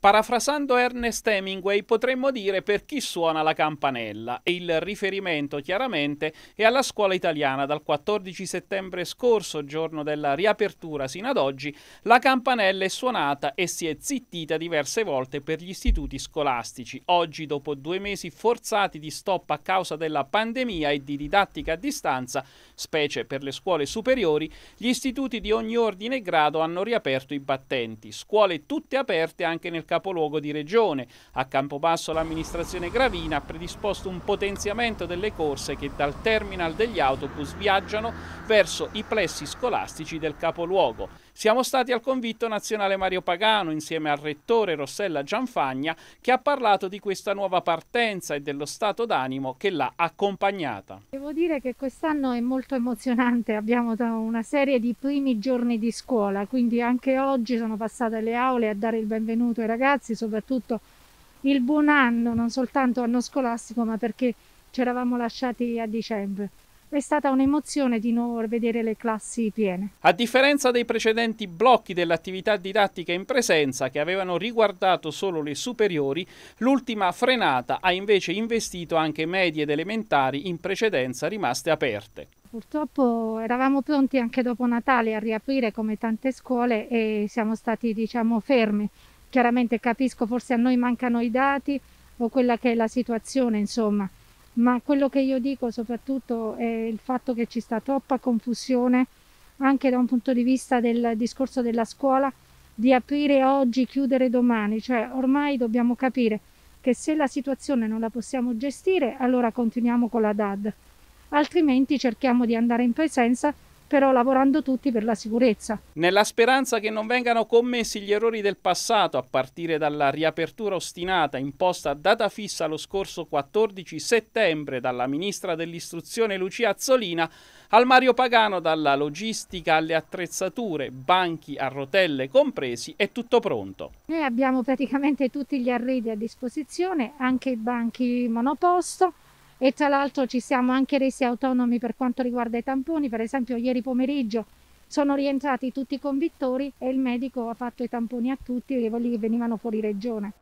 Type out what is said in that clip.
Parafrasando Ernest Hemingway potremmo dire per chi suona la campanella e il riferimento chiaramente è alla scuola italiana dal 14 settembre scorso, giorno della riapertura sino ad oggi, la campanella è suonata e si è zittita diverse volte per gli istituti scolastici. Oggi dopo due mesi forzati di stop a causa della pandemia e di didattica a distanza, specie per le scuole superiori, gli istituti di ogni ordine e grado hanno riaperto i battenti, scuole tutte aperte anche nel capoluogo di regione. A Campobasso l'amministrazione Gravina ha predisposto un potenziamento delle corse che dal terminal degli autobus viaggiano verso i plessi scolastici del capoluogo. Siamo stati al convitto nazionale Mario Pagano insieme al rettore Rossella Gianfagna che ha parlato di questa nuova partenza e dello stato d'animo che l'ha accompagnata. Devo dire che quest'anno è molto emozionante, abbiamo una serie di primi giorni di scuola, quindi anche oggi sono passate le aule a dare il benvenuto ai ragazzi, soprattutto il buon anno, non soltanto anno scolastico, ma perché ci eravamo lasciati a dicembre è stata un'emozione di nuovo vedere le classi piene. A differenza dei precedenti blocchi dell'attività didattica in presenza che avevano riguardato solo le superiori, l'ultima frenata ha invece investito anche medie ed elementari in precedenza rimaste aperte. Purtroppo eravamo pronti anche dopo Natale a riaprire come tante scuole e siamo stati diciamo fermi. Chiaramente capisco forse a noi mancano i dati o quella che è la situazione insomma ma quello che io dico soprattutto è il fatto che ci sta troppa confusione anche da un punto di vista del discorso della scuola di aprire oggi, chiudere domani, cioè ormai dobbiamo capire che se la situazione non la possiamo gestire allora continuiamo con la DAD, altrimenti cerchiamo di andare in presenza però lavorando tutti per la sicurezza. Nella speranza che non vengano commessi gli errori del passato, a partire dalla riapertura ostinata imposta a data fissa lo scorso 14 settembre dalla ministra dell'istruzione Lucia Azzolina, al Mario Pagano dalla logistica alle attrezzature, banchi a rotelle compresi, è tutto pronto. Noi abbiamo praticamente tutti gli arredi a disposizione, anche i banchi monoposto, e tra l'altro ci siamo anche resi autonomi per quanto riguarda i tamponi, per esempio ieri pomeriggio sono rientrati tutti i convittori e il medico ha fatto i tamponi a tutti quelli che venivano fuori regione.